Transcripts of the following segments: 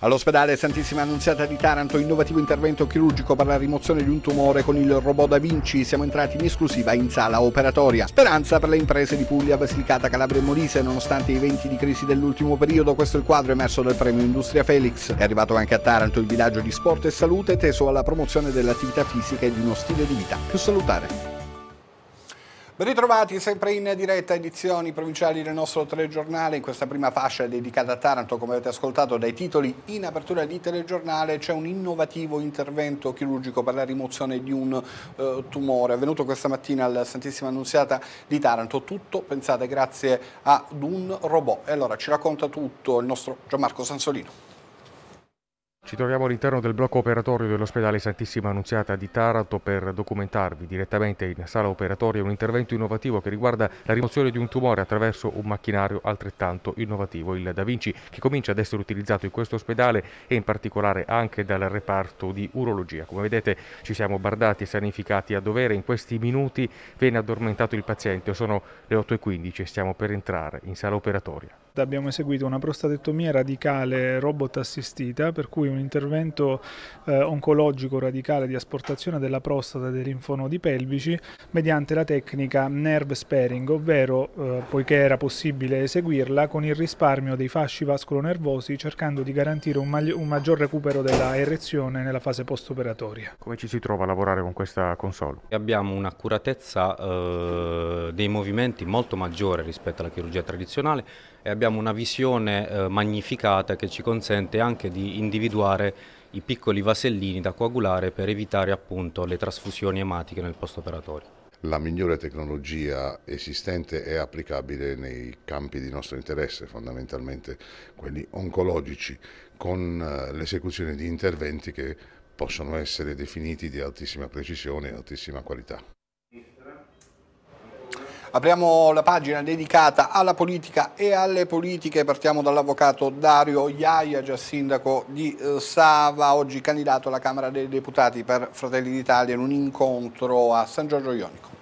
All'ospedale Santissima Annunziata di Taranto, innovativo intervento chirurgico per la rimozione di un tumore con il robot Da Vinci. Siamo entrati in esclusiva in sala operatoria. Speranza per le imprese di Puglia, Basilicata, Calabria e Molise. Nonostante i venti di crisi dell'ultimo periodo, questo è il quadro emerso dal premio Industria Felix. È arrivato anche a Taranto il villaggio di sport e salute teso alla promozione dell'attività fisica e di uno stile di vita più salutare. Ben ritrovati sempre in diretta edizioni provinciali del nostro telegiornale. In questa prima fascia dedicata a Taranto, come avete ascoltato dai titoli in apertura di telegiornale, c'è un innovativo intervento chirurgico per la rimozione di un eh, tumore. È avvenuto questa mattina al Santissima Annunziata di Taranto. Tutto, pensate, grazie ad un robot. E allora ci racconta tutto il nostro Gianmarco Sansolino. Ci troviamo all'interno del blocco operatorio dell'ospedale Santissima Annunziata di Taranto per documentarvi direttamente in sala operatoria un intervento innovativo che riguarda la rimozione di un tumore attraverso un macchinario altrettanto innovativo, il Da Vinci, che comincia ad essere utilizzato in questo ospedale e in particolare anche dal reparto di urologia. Come vedete ci siamo bardati e sanificati a dovere, in questi minuti viene addormentato il paziente, sono le 8.15 e stiamo per entrare in sala operatoria. Abbiamo eseguito una prostatettomia radicale robot assistita, per cui un intervento eh, oncologico radicale di asportazione della prostata e dei linfonodi pelvici mediante la tecnica nerve sparing, ovvero, eh, poiché era possibile eseguirla, con il risparmio dei fasci vascolo-nervosi cercando di garantire un, un maggior recupero della erezione nella fase post-operatoria. Come ci si trova a lavorare con questa console? Abbiamo un'accuratezza eh, dei movimenti molto maggiore rispetto alla chirurgia tradizionale e abbiamo una visione eh, magnificata che ci consente anche di individuare i piccoli vasellini da coagulare per evitare appunto le trasfusioni ematiche nel postoperatorio. La migliore tecnologia esistente è applicabile nei campi di nostro interesse, fondamentalmente quelli oncologici, con eh, l'esecuzione di interventi che possono essere definiti di altissima precisione e altissima qualità. Apriamo la pagina dedicata alla politica e alle politiche, partiamo dall'avvocato Dario Iaia, già sindaco di eh, Sava, oggi candidato alla Camera dei Deputati per Fratelli d'Italia in un incontro a San Giorgio Ionico.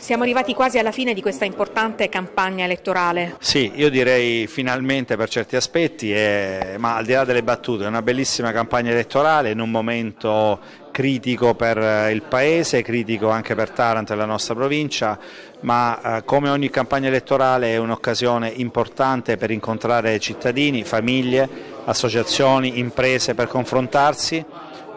Siamo arrivati quasi alla fine di questa importante campagna elettorale. Sì, io direi finalmente per certi aspetti, eh, ma al di là delle battute, è una bellissima campagna elettorale in un momento critico per eh, il Paese, critico anche per Taranto e la nostra provincia, ma eh, come ogni campagna elettorale è un'occasione importante per incontrare cittadini, famiglie, associazioni, imprese, per confrontarsi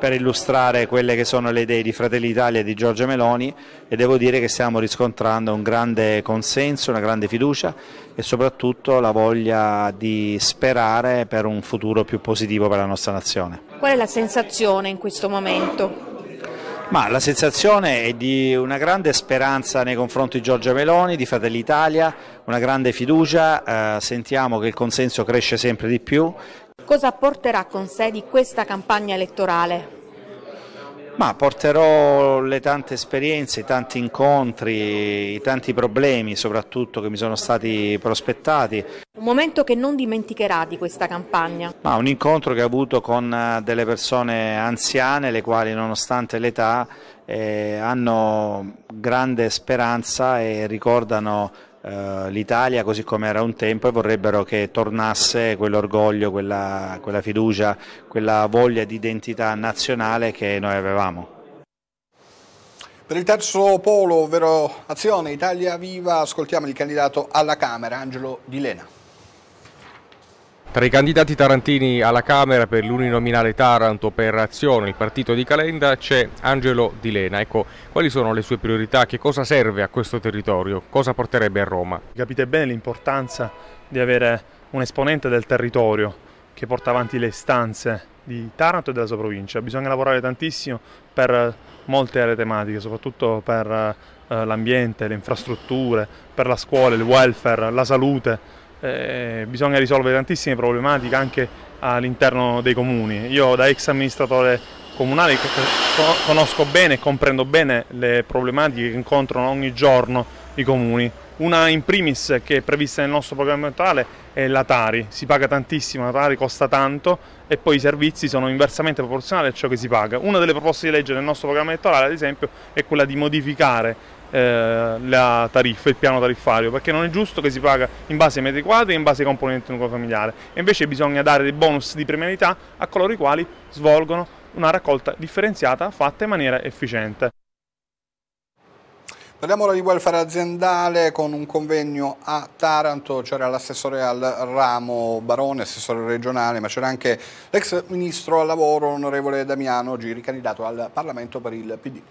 per illustrare quelle che sono le idee di Fratelli Italia e di Giorgia Meloni e devo dire che stiamo riscontrando un grande consenso, una grande fiducia e soprattutto la voglia di sperare per un futuro più positivo per la nostra nazione. Qual è la sensazione in questo momento? Ma la sensazione è di una grande speranza nei confronti di Giorgia Meloni, di Fratelli Italia, una grande fiducia, eh, sentiamo che il consenso cresce sempre di più cosa porterà con sé di questa campagna elettorale? Ma porterò le tante esperienze, i tanti incontri, i tanti problemi soprattutto che mi sono stati prospettati. Un momento che non dimenticherà di questa campagna. Ma un incontro che ho avuto con eh, delle persone anziane le quali nonostante l'età eh, hanno grande speranza e ricordano eh, l'Italia così come era un tempo e vorrebbero che tornasse quell'orgoglio, quella, quella fiducia, quella voglia di identità nazionale che noi avevamo. Per il terzo polo, ovvero Azione Italia Viva, ascoltiamo il candidato alla Camera, Angelo Di Lena. Tra i candidati tarantini alla Camera per l'uninominale Taranto per azione, il partito di Calenda, c'è Angelo Di Lena. Ecco, quali sono le sue priorità? Che cosa serve a questo territorio? Cosa porterebbe a Roma? Capite bene l'importanza di avere un esponente del territorio che porta avanti le istanze di Taranto e della sua provincia. Bisogna lavorare tantissimo per molte aree tematiche, soprattutto per eh, l'ambiente, le infrastrutture, per la scuola, il welfare, la salute eh, bisogna risolvere tantissime problematiche anche all'interno dei comuni. Io da ex amministratore comunale eh, conosco bene e comprendo bene le problematiche che incontrano ogni giorno i comuni. Una in primis che è prevista nel nostro programma elettorale è la Tari, si paga tantissimo, la Tari costa tanto e poi i servizi sono inversamente proporzionali a ciò che si paga. Una delle proposte di legge del nostro programma elettorale ad esempio è quella di modificare eh, la tariffa, il piano tariffario, perché non è giusto che si paga in base ai metri quadri e in base ai componenti nucleofamiliare. E invece bisogna dare dei bonus di premialità a coloro i quali svolgono una raccolta differenziata fatta in maniera efficiente. Parliamo ora di welfare aziendale con un convegno a Taranto, c'era l'assessore al ramo Barone, assessore regionale, ma c'era anche l'ex ministro al lavoro onorevole Damiano oggi ricandidato al Parlamento per il PD.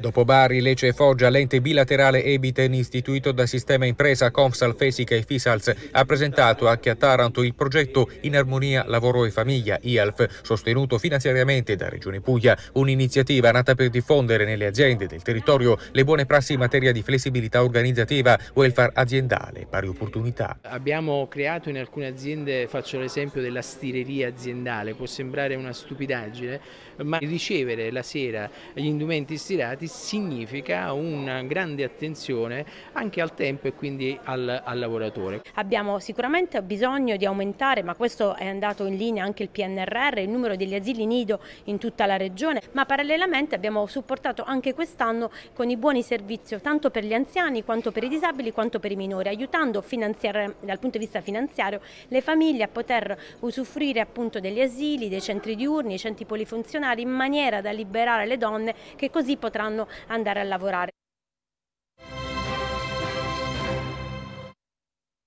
Dopo Bari, Lecce e Foggia, l'ente bilaterale Ebiten, istituito da Sistema Impresa, Confsal, Fesica e Fisals, ha presentato anche a Taranto il progetto In Armonia Lavoro e Famiglia, IALF, sostenuto finanziariamente da Regione Puglia, un'iniziativa nata per diffondere nelle aziende del territorio le buone prassi in materia di flessibilità organizzativa, welfare aziendale, pari opportunità. Abbiamo creato in alcune aziende, faccio l'esempio della stireria aziendale, può sembrare una stupidaggine, ma ricevere la sera gli indumenti stirati significa una grande attenzione anche al tempo e quindi al, al lavoratore. Abbiamo sicuramente bisogno di aumentare, ma questo è andato in linea anche il PNRR, il numero degli asili nido in tutta la regione, ma parallelamente abbiamo supportato anche quest'anno con i buoni servizi tanto per gli anziani quanto per i disabili quanto per i minori, aiutando dal punto di vista finanziario le famiglie a poter usufruire appunto degli asili, dei centri diurni, dei centri polifunzionali in maniera da liberare le donne che così potranno potranno andare a lavorare.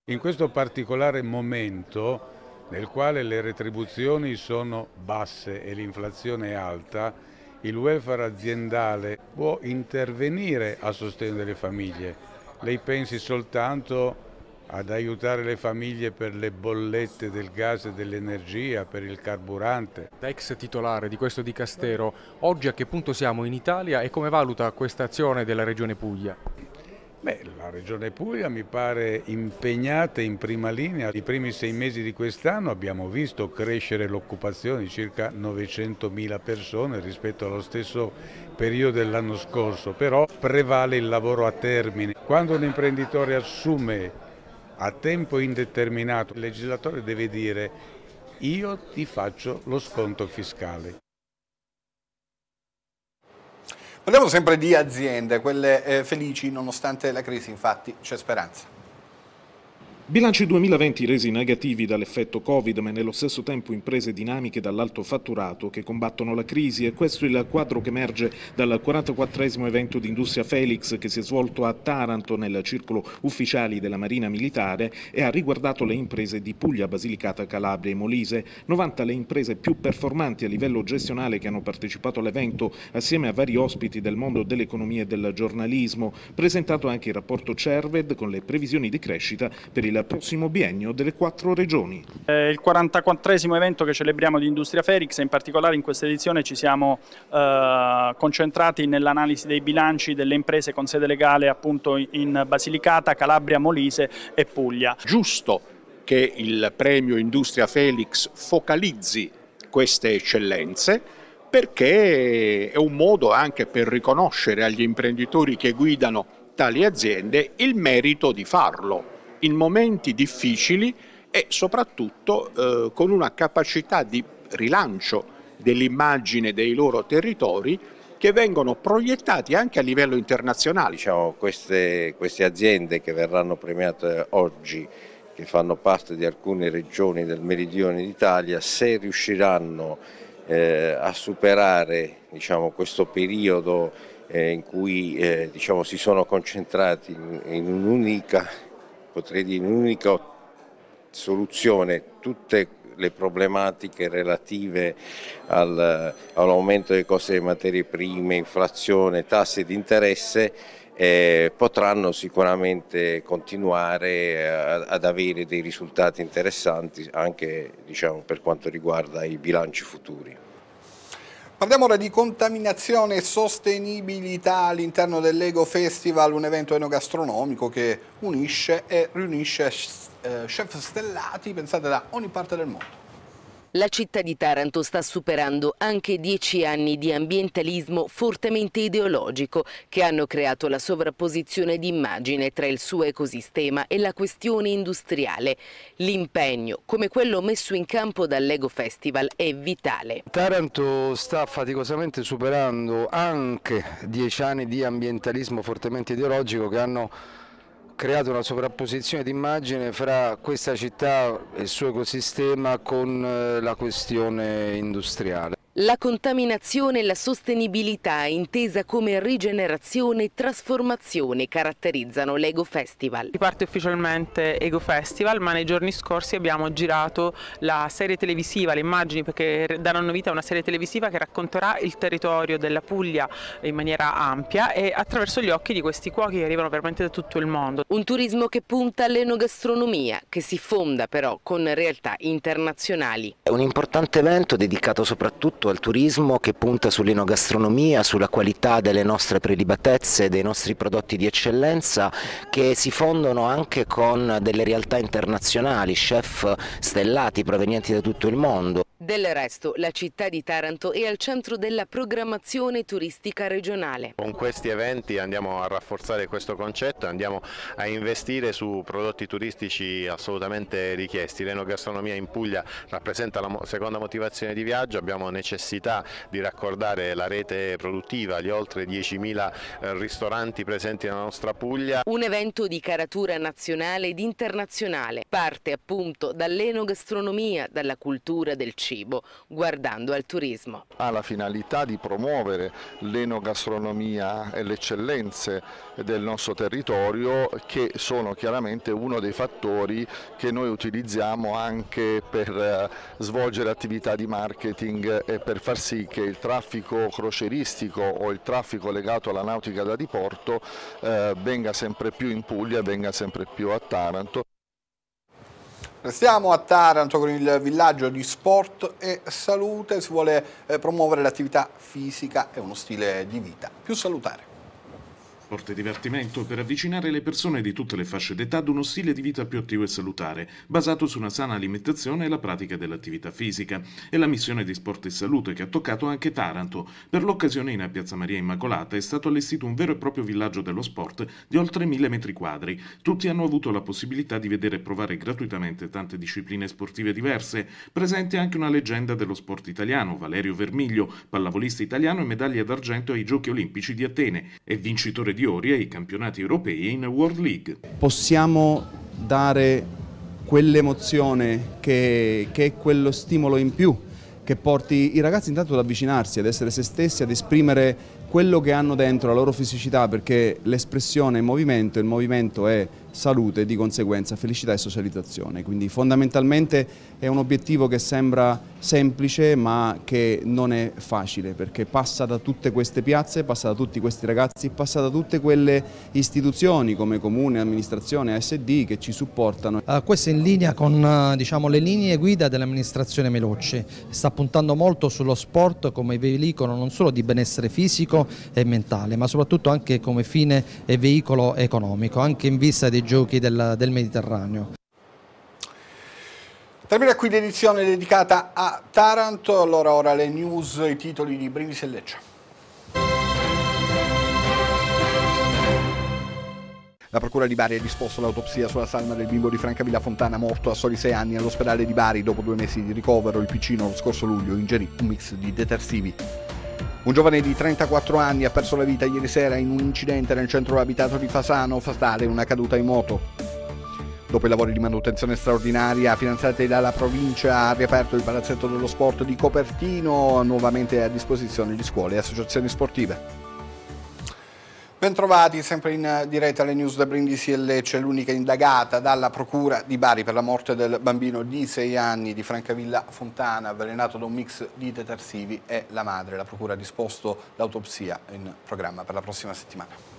In questo particolare momento nel quale le retribuzioni sono basse e l'inflazione è alta, il welfare aziendale può intervenire a sostegno delle famiglie. Lei pensi soltanto ad aiutare le famiglie per le bollette del gas e dell'energia, per il carburante. Da ex titolare di questo dicastero, oggi a che punto siamo in Italia e come valuta questa azione della Regione Puglia? Beh, la Regione Puglia mi pare impegnata in prima linea. I primi sei mesi di quest'anno abbiamo visto crescere l'occupazione di circa 900.000 persone rispetto allo stesso periodo dell'anno scorso, però prevale il lavoro a termine. Quando un imprenditore assume a tempo indeterminato. Il legislatore deve dire io ti faccio lo sconto fiscale. Parliamo sempre di aziende, quelle eh, felici nonostante la crisi, infatti c'è speranza. Bilanci 2020 resi negativi dall'effetto Covid, ma nello stesso tempo imprese dinamiche dall'alto fatturato che combattono la crisi e questo è il quadro che emerge dal 44 evento di Industria Felix che si è svolto a Taranto nel circolo ufficiali della Marina Militare e ha riguardato le imprese di Puglia, Basilicata, Calabria e Molise. 90 le imprese più performanti a livello gestionale che hanno partecipato all'evento assieme a vari ospiti del mondo dell'economia e del giornalismo. Presentato anche il rapporto CERVED con le previsioni di crescita per il il prossimo biennio delle quattro regioni. È eh, il 44 evento che celebriamo di Industria Felix e in particolare in questa edizione ci siamo eh, concentrati nell'analisi dei bilanci delle imprese con sede legale appunto in Basilicata, Calabria, Molise e Puglia. Giusto che il premio Industria Felix focalizzi queste eccellenze perché è un modo anche per riconoscere agli imprenditori che guidano tali aziende il merito di farlo in momenti difficili e soprattutto eh, con una capacità di rilancio dell'immagine dei loro territori che vengono proiettati anche a livello internazionale. Diciamo, queste, queste aziende che verranno premiate oggi che fanno parte di alcune regioni del meridione d'Italia, se riusciranno eh, a superare diciamo, questo periodo eh, in cui eh, diciamo, si sono concentrati in, in un'unica potrei dire un'unica soluzione, tutte le problematiche relative al, all'aumento dei costi delle materie prime, inflazione, tasse di interesse eh, potranno sicuramente continuare a, eh, ad avere dei risultati interessanti anche diciamo, per quanto riguarda i bilanci futuri. Parliamo ora di contaminazione e sostenibilità all'interno dell'Ego Festival, un evento enogastronomico che unisce e riunisce eh, chef stellati, pensate, da ogni parte del mondo. La città di Taranto sta superando anche dieci anni di ambientalismo fortemente ideologico che hanno creato la sovrapposizione di immagine tra il suo ecosistema e la questione industriale. L'impegno, come quello messo in campo dall'Ego Festival, è vitale. Taranto sta faticosamente superando anche dieci anni di ambientalismo fortemente ideologico che hanno creato una sovrapposizione di immagine fra questa città e il suo ecosistema con eh, la questione industriale. La contaminazione e la sostenibilità, intesa come rigenerazione e trasformazione, caratterizzano l'Ego Festival. Riparte ufficialmente Ego Festival, ma nei giorni scorsi abbiamo girato la serie televisiva, le immagini, perché daranno vita a una serie televisiva che racconterà il territorio della Puglia in maniera ampia e attraverso gli occhi di questi cuochi che arrivano veramente da tutto il mondo. Un turismo che punta all'enogastronomia, che si fonda però con realtà internazionali. È un importante evento dedicato soprattutto rivolto al turismo che punta sull'inogastronomia, sulla qualità delle nostre prelibatezze, dei nostri prodotti di eccellenza che si fondono anche con delle realtà internazionali, chef stellati provenienti da tutto il mondo. Del resto, la città di Taranto è al centro della programmazione turistica regionale. Con questi eventi andiamo a rafforzare questo concetto, e andiamo a investire su prodotti turistici assolutamente richiesti. L'enogastronomia in Puglia rappresenta la seconda motivazione di viaggio, abbiamo necessità di raccordare la rete produttiva, gli oltre 10.000 eh, ristoranti presenti nella nostra Puglia. Un evento di caratura nazionale ed internazionale, parte appunto dall'enogastronomia, dalla cultura del cibo cibo, guardando al turismo. Ha la finalità di promuovere l'enogastronomia e le eccellenze del nostro territorio che sono chiaramente uno dei fattori che noi utilizziamo anche per eh, svolgere attività di marketing e per far sì che il traffico croceristico o il traffico legato alla nautica da diporto eh, venga sempre più in Puglia, venga sempre più a Taranto. Restiamo a Taranto con il villaggio di sport e salute, si vuole eh, promuovere l'attività fisica e uno stile di vita più salutare sport e divertimento per avvicinare le persone di tutte le fasce d'età ad uno stile di vita più attivo e salutare, basato su una sana alimentazione e la pratica dell'attività fisica. È la missione di Sport e Salute che ha toccato anche Taranto. Per l'occasione in a Piazza Maria Immacolata è stato allestito un vero e proprio villaggio dello sport di oltre 1000 metri quadri. Tutti hanno avuto la possibilità di vedere e provare gratuitamente tante discipline sportive diverse. Presente anche una leggenda dello sport italiano, Valerio Vermiglio, pallavolista italiano e medaglia d'argento ai Giochi Olimpici di Atene. È vincitore di superiori ai campionati europei e in World League. Possiamo dare quell'emozione che, che è quello stimolo in più che porti i ragazzi intanto ad avvicinarsi, ad essere se stessi, ad esprimere quello che hanno dentro, la loro fisicità, perché l'espressione è il movimento, il movimento è salute e di conseguenza felicità e socializzazione. Quindi fondamentalmente è un obiettivo che sembra semplice ma che non è facile perché passa da tutte queste piazze, passa da tutti questi ragazzi, passa da tutte quelle istituzioni come comune, amministrazione, ASD che ci supportano. Uh, questo è in linea con eh, diciamo, le linee guida dell'amministrazione Melocci, sta puntando molto sullo sport come veicolo non solo di benessere fisico e mentale ma soprattutto anche come fine e veicolo economico, anche in vista dei dei giochi del, del Mediterraneo. Termina qui l'edizione dedicata a Taranto, allora ora le news, i titoli di Brindisi e Lecce. La procura di Bari ha disposto l'autopsia sulla salma del bimbo di Franca Villa Fontana morto a soli sei anni all'ospedale di Bari dopo due mesi di ricovero. Il piccino lo scorso luglio ingerì un mix di detersivi. Un giovane di 34 anni ha perso la vita ieri sera in un incidente nel centro abitato di Fasano, fatale una caduta in moto. Dopo i lavori di manutenzione straordinaria finanziati dalla provincia, ha riaperto il palazzetto dello sport di Copertino, nuovamente a disposizione di scuole e associazioni sportive. Bentrovati sempre in eh, diretta alle news da Brindisi e Lecce, l'unica indagata dalla Procura di Bari per la morte del bambino di 6 anni di Francavilla Fontana, avvelenato da un mix di detersivi, è la madre. La Procura ha disposto l'autopsia in programma per la prossima settimana.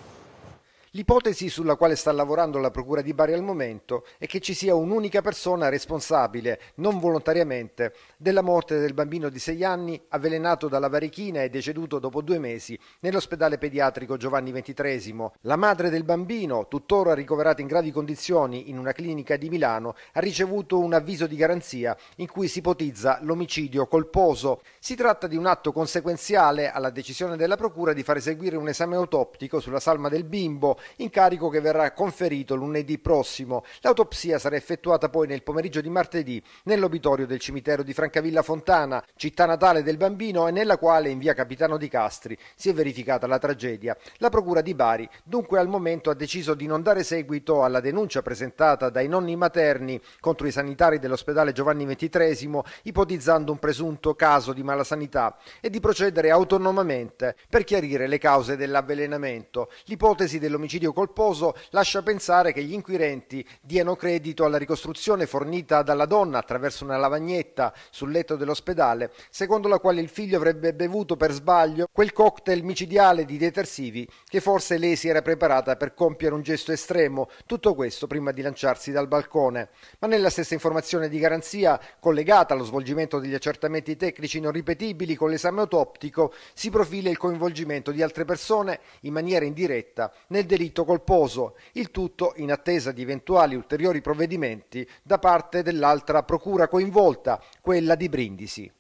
L'ipotesi sulla quale sta lavorando la Procura di Bari al momento è che ci sia un'unica persona responsabile, non volontariamente, della morte del bambino di 6 anni avvelenato dalla varichina e deceduto dopo due mesi nell'ospedale pediatrico Giovanni XXIII. La madre del bambino, tuttora ricoverata in gravi condizioni in una clinica di Milano, ha ricevuto un avviso di garanzia in cui si ipotizza l'omicidio colposo. Si tratta di un atto conseguenziale alla decisione della Procura di far eseguire un esame autoptico sulla salma del bimbo incarico che verrà conferito lunedì prossimo. L'autopsia sarà effettuata poi nel pomeriggio di martedì nell'obitorio del cimitero di Francavilla Fontana, città natale del bambino e nella quale in via Capitano di Castri si è verificata la tragedia. La procura di Bari dunque al momento ha deciso di non dare seguito alla denuncia presentata dai nonni materni contro i sanitari dell'ospedale Giovanni XXIII ipotizzando un presunto caso di malasanità e di procedere autonomamente per chiarire le cause dell'avvelenamento. L'ipotesi dell'omicidio omicidio colposo lascia pensare che gli inquirenti diano credito alla ricostruzione fornita dalla donna attraverso una lavagnetta sul letto dell'ospedale, secondo la quale il figlio avrebbe bevuto per sbaglio quel cocktail micidiale di detersivi che forse lei si era preparata per compiere un gesto estremo, tutto questo prima di lanciarsi dal balcone. Ma nella stessa informazione di garanzia collegata allo svolgimento degli accertamenti tecnici non ripetibili con l'esame autoptico si profila il coinvolgimento di altre persone in maniera indiretta nel delitto delitto colposo, il tutto in attesa di eventuali ulteriori provvedimenti da parte dell'altra procura coinvolta, quella di Brindisi.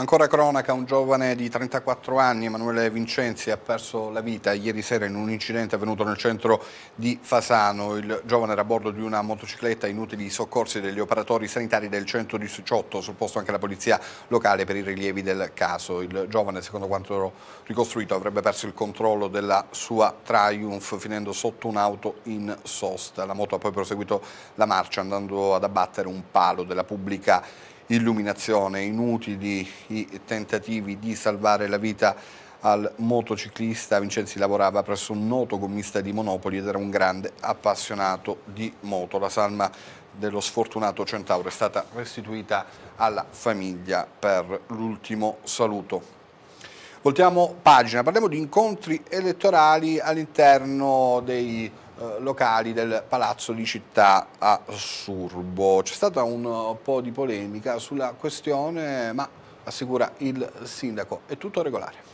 Ancora cronaca, un giovane di 34 anni, Emanuele Vincenzi, ha perso la vita ieri sera in un incidente avvenuto nel centro di Fasano. Il giovane era a bordo di una motocicletta, inutili soccorsi degli operatori sanitari del 118, sul posto anche la polizia locale per i rilievi del caso. Il giovane, secondo quanto ricostruito, avrebbe perso il controllo della sua Triumph finendo sotto un'auto in sosta. La moto ha poi proseguito la marcia andando ad abbattere un palo della pubblica città illuminazione, inutili i tentativi di salvare la vita al motociclista. Vincenzi lavorava presso un noto gommista di Monopoli ed era un grande appassionato di moto. La salma dello sfortunato centauro è stata restituita alla famiglia per l'ultimo saluto. Voltiamo pagina, parliamo di incontri elettorali all'interno dei eh, locali del palazzo di città a Surbo. C'è stata un eh, po' di polemica sulla questione, ma assicura il sindaco, è tutto regolare.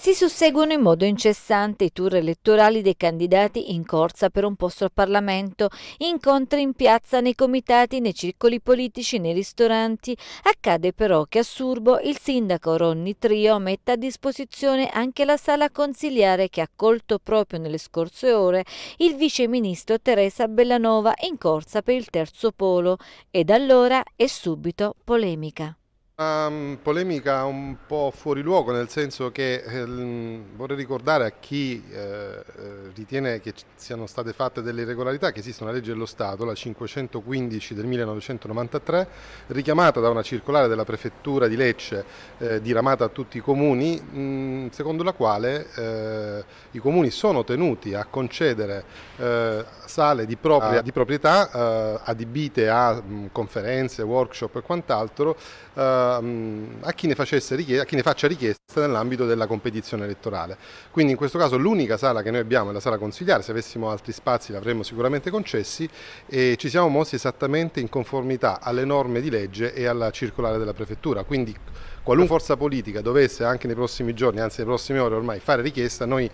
Si susseguono in modo incessante i tour elettorali dei candidati in corsa per un posto al Parlamento, incontri in piazza, nei comitati, nei circoli politici, nei ristoranti. Accade però che a Surbo il sindaco Ronny Trio metta a disposizione anche la sala consiliare che ha accolto proprio nelle scorse ore il vice ministro Teresa Bellanova in corsa per il terzo polo. Ed allora è subito polemica. Una ehm, polemica un po' fuori luogo, nel senso che eh, vorrei ricordare a chi eh, eh ritiene che siano state fatte delle irregolarità che esiste una legge dello Stato, la 515 del 1993, richiamata da una circolare della prefettura di Lecce eh, diramata a tutti i comuni, mh, mm, secondo la quale eh, i comuni sono tenuti a concedere eh, sale di, propria, di proprietà adibite a mh, mm, conferenze, workshop e quant'altro a, ehm, a, chi richiesta, a, chi ne faccia richiesta nell'ambito della competizione elettorale. Quindi in questo caso l'unica sala che noi abbiamo è la sala consigliare, se avessimo altri spazi l'avremmo sicuramente concessi e ci siamo mossi esattamente in conformità alle norme di legge e alla circolare della prefettura. Quindi qualunque forza politica dovesse anche nei prossimi giorni, anzi nelle prossime ore ormai fare richiesta, noi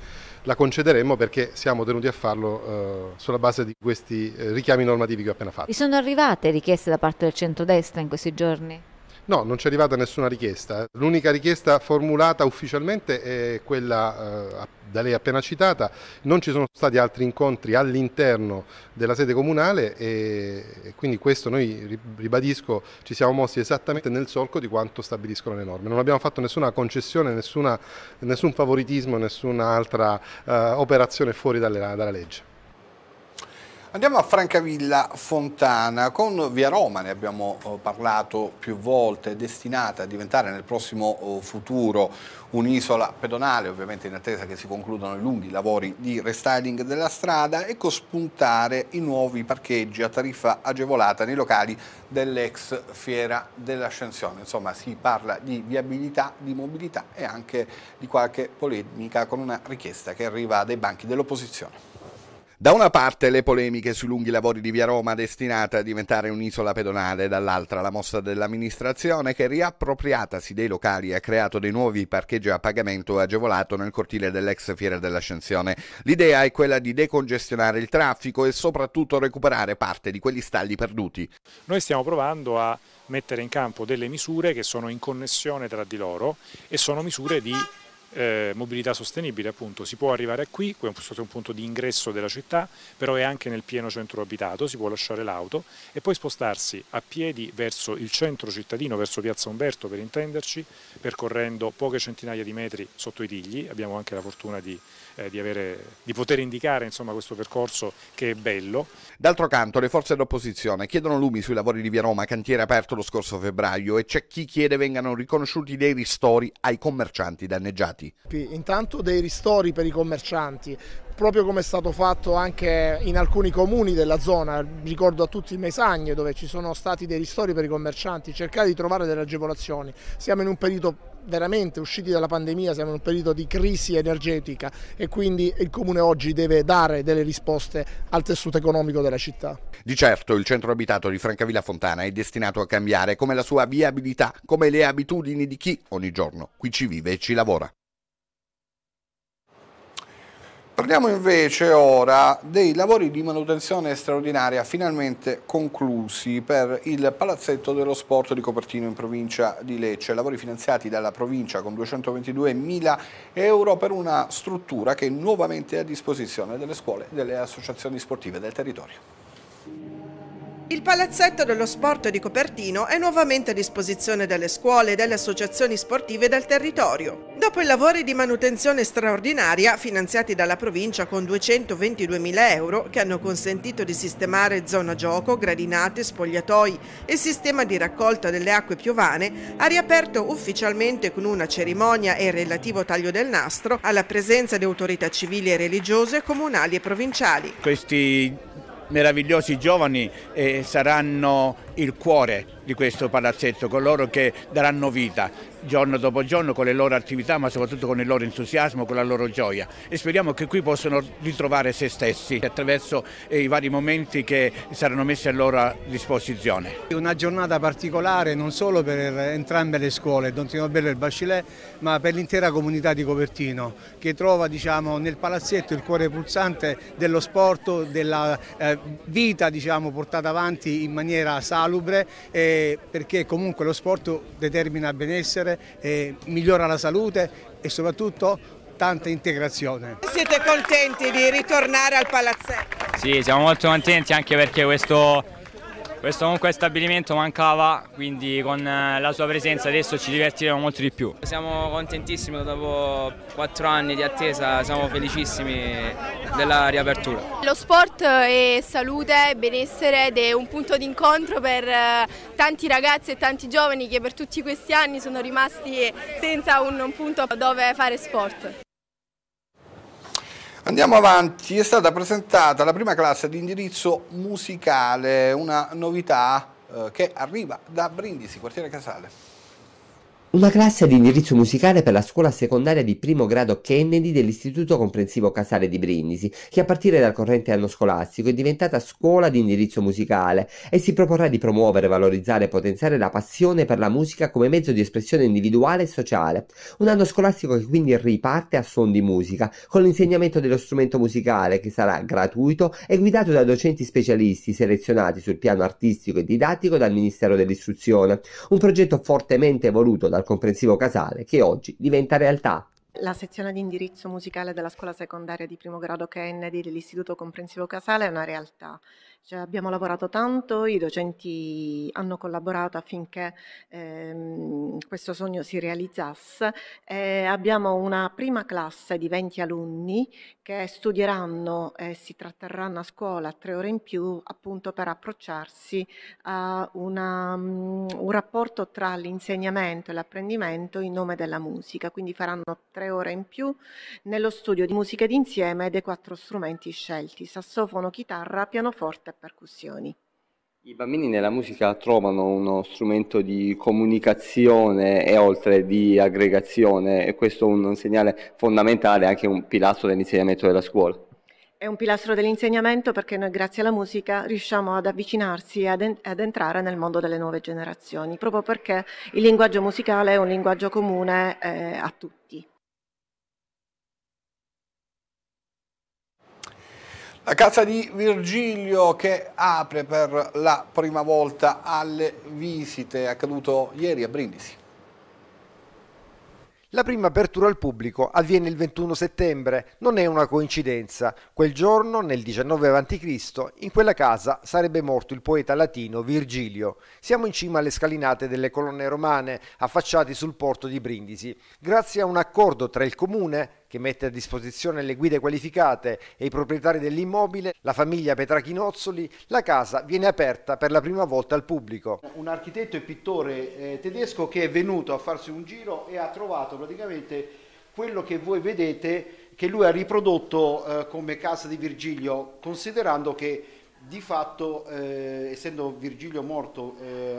la concederemmo perché siamo tenuti a farlo eh, sulla base di questi eh, richiami normativi che ho appena fatto. Vi sono arrivate richieste da parte del centrodestra in questi giorni? No, non ci è arrivata nessuna richiesta. L'unica richiesta formulata ufficialmente è quella eh, da lei appena citata. Non ci sono stati altri incontri all'interno della sede comunale e, e quindi questo noi, ribadisco, ci siamo mossi esattamente nel solco di quanto stabiliscono le norme. Non abbiamo fatto nessuna concessione, nessuna, nessun favoritismo, nessun'altra eh, operazione fuori dalle, dalla legge. Andiamo a Francavilla Fontana, con Via Roma ne abbiamo eh, parlato più volte, destinata a diventare nel prossimo eh, futuro un'isola pedonale, ovviamente in attesa che si concludano i lunghi lavori di restyling della strada, e cospuntare i nuovi parcheggi a tariffa agevolata nei locali dell'ex Fiera dell'Ascensione. Insomma si parla di viabilità, di mobilità e anche di qualche polemica con una richiesta che arriva dai banchi dell'opposizione. Da una parte le polemiche sui lunghi lavori di Via Roma destinata a diventare un'isola pedonale, dall'altra la mossa dell'amministrazione che riappropriatasi dei locali ha creato dei nuovi parcheggi a pagamento agevolato nel cortile dell'ex fiera dell'Ascensione. L'idea è quella di decongestionare il traffico e soprattutto recuperare parte di quegli stalli perduti. Noi stiamo provando a mettere in campo delle misure che sono in connessione tra di loro e sono misure di eh, mobilità sostenibile, appunto, si può arrivare qui, questo è un punto di ingresso della città, però è anche nel pieno centro abitato, si può lasciare l'auto e poi spostarsi a piedi verso il centro cittadino, verso Piazza Umberto per intenderci, percorrendo poche centinaia di metri sotto i tigli, abbiamo anche la fortuna di, eh, di, avere, di poter indicare insomma, questo percorso che è bello. D'altro canto le forze d'opposizione chiedono lumi sui lavori di Via Roma, cantiere aperto lo scorso febbraio e c'è chi chiede vengano riconosciuti dei ristori ai commercianti danneggiati tutti. Intanto dei ristori per i commercianti, proprio come è stato fatto anche in alcuni comuni della zona, ricordo a tutti i Mesagne dove ci sono stati dei ristori per i commercianti, cercare di trovare delle agevolazioni. Siamo in un periodo veramente usciti dalla pandemia, siamo in un periodo di crisi energetica e quindi il comune oggi deve dare delle risposte al tessuto economico della città. Di certo il centro abitato di Francavilla Fontana è destinato a cambiare come la sua viabilità, come le abitudini di chi ogni giorno qui ci vive e ci lavora. Parliamo invece ora dei lavori di manutenzione straordinaria finalmente conclusi per il Palazzetto dello Sport di Copertino in provincia di Lecce, lavori finanziati dalla provincia con 222.000 euro per una struttura che è nuovamente a disposizione delle scuole e delle associazioni sportive del territorio. Il palazzetto dello sport di Copertino è nuovamente a disposizione delle scuole e delle associazioni sportive del territorio. Dopo i lavori di manutenzione straordinaria finanziati dalla provincia con 222.000 euro che hanno consentito di sistemare zona gioco, gradinate, spogliatoi e sistema di raccolta delle acque piovane, ha riaperto ufficialmente con una cerimonia e il relativo taglio del nastro alla presenza di autorità civili e religiose comunali e provinciali. Questi meravigliosi giovani eh, saranno il cuore di questo palazzetto, coloro che daranno vita giorno dopo giorno con le loro attività ma soprattutto con il loro entusiasmo, con la loro gioia e speriamo che qui possano ritrovare se stessi attraverso eh, i vari momenti che saranno messi a loro disposizione. Una giornata particolare non solo per entrambe le scuole, Don Tino Bello e il Bacilè, ma per l'intera comunità di Copertino che trova diciamo, nel palazzetto il cuore pulsante dello sport, della eh, vita diciamo, portata avanti in maniera sana salubre eh, perché comunque lo sport determina benessere, eh, migliora la salute e soprattutto tanta integrazione. Siete contenti di ritornare al palazzetto? Sì, siamo molto contenti anche perché questo questo comunque stabilimento mancava, quindi con eh, la sua presenza adesso ci divertiremo molto di più. Siamo contentissimi, dopo quattro anni di attesa siamo felicissimi della riapertura. Lo sport e eh, salute e benessere ed è un punto d'incontro per eh, tanti ragazzi e tanti giovani che per tutti questi anni sono rimasti senza un punto dove fare sport. Andiamo avanti, è stata presentata la prima classe di indirizzo musicale, una novità eh, che arriva da Brindisi, quartiere Casale una classe di indirizzo musicale per la scuola secondaria di primo grado Kennedy dell'Istituto Comprensivo Casale di Brindisi, che a partire dal corrente anno scolastico è diventata scuola di indirizzo musicale e si proporrà di promuovere, valorizzare e potenziare la passione per la musica come mezzo di espressione individuale e sociale. Un anno scolastico che quindi riparte a suon di musica, con l'insegnamento dello strumento musicale che sarà gratuito e guidato da docenti specialisti selezionati sul piano artistico e didattico dal Ministero dell'Istruzione. Un progetto fortemente voluto dal al comprensivo casale che oggi diventa realtà. La sezione di indirizzo musicale della scuola secondaria di primo grado Kennedy dell'Istituto Comprensivo Casale è una realtà cioè abbiamo lavorato tanto, i docenti hanno collaborato affinché ehm, questo sogno si realizzasse. Eh, abbiamo una prima classe di 20 alunni che studieranno e si tratterranno a scuola tre ore in più appunto per approcciarsi a una, un rapporto tra l'insegnamento e l'apprendimento in nome della musica. Quindi faranno tre ore in più nello studio di musica d'insieme dei quattro strumenti scelti, sassofono, chitarra, pianoforte percussioni. I bambini nella musica trovano uno strumento di comunicazione e oltre di aggregazione e questo è un, segnale fondamentale, anche un pilastro dell'insegnamento della scuola. È un pilastro dell'insegnamento perché noi grazie alla musica riusciamo ad avvicinarsi e ad, ad, entrare nel mondo delle nuove generazioni, proprio perché il linguaggio musicale è un linguaggio comune eh, a tutti. La casa di Virgilio che apre per la prima volta alle visite è accaduto ieri a Brindisi. La prima apertura al pubblico avviene il 21 settembre, non è una coincidenza. Quel giorno, nel 19 a.C., in quella casa sarebbe morto il poeta latino Virgilio. Siamo in cima alle scalinate delle colonne romane, affacciati sul porto di Brindisi. Grazie a un accordo tra il comune che mette a disposizione le guide qualificate e i proprietari dell'immobile, la famiglia Petrachinozzoli, la casa viene aperta per la prima volta al pubblico. Un architetto e pittore eh, tedesco che è venuto a farsi un giro e ha trovato praticamente quello che voi vedete che lui ha riprodotto eh, come casa di Virgilio, considerando che di fatto, eh, essendo Virgilio morto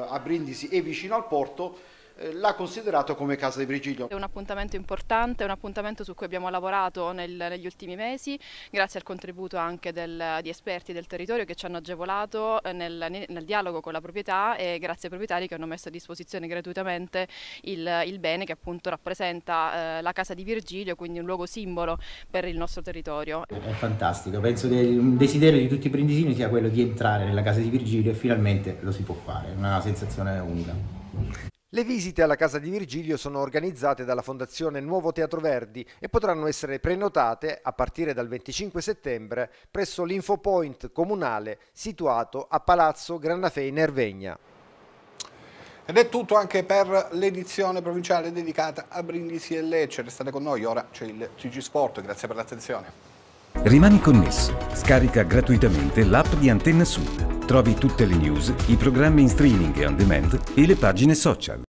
a Brindisi e vicino al porto, eh, l'ha considerato come casa di Virgilio. È un appuntamento importante, un appuntamento su cui abbiamo lavorato nel, negli ultimi mesi, grazie al contributo anche del, di esperti del territorio che ci hanno agevolato eh, nel, nel, dialogo con la proprietà e grazie ai proprietari che hanno messo a disposizione gratuitamente il, il bene che appunto rappresenta eh, la casa di Virgilio, quindi un luogo simbolo per il nostro territorio. È fantastico, penso che un desiderio di tutti i brindisini sia quello di entrare nella casa di Virgilio e finalmente lo si può fare, è una sensazione unica. Le visite alla casa di Virgilio sono organizzate dalla Fondazione Nuovo Teatro Verdi e potranno essere prenotate a partire dal 25 settembre presso l'Infopoint comunale situato a Palazzo Granafei Nervegna. Ed è tutto anche per l'edizione provinciale dedicata a Brindisi e Lecce. Restate con noi, ora c'è il TG Sport. Grazie per l'attenzione. Rimani connesso. Scarica gratuitamente l'app di Antenna Sud. Trovi tutte le news, i programmi in streaming e on demand e le pagine social.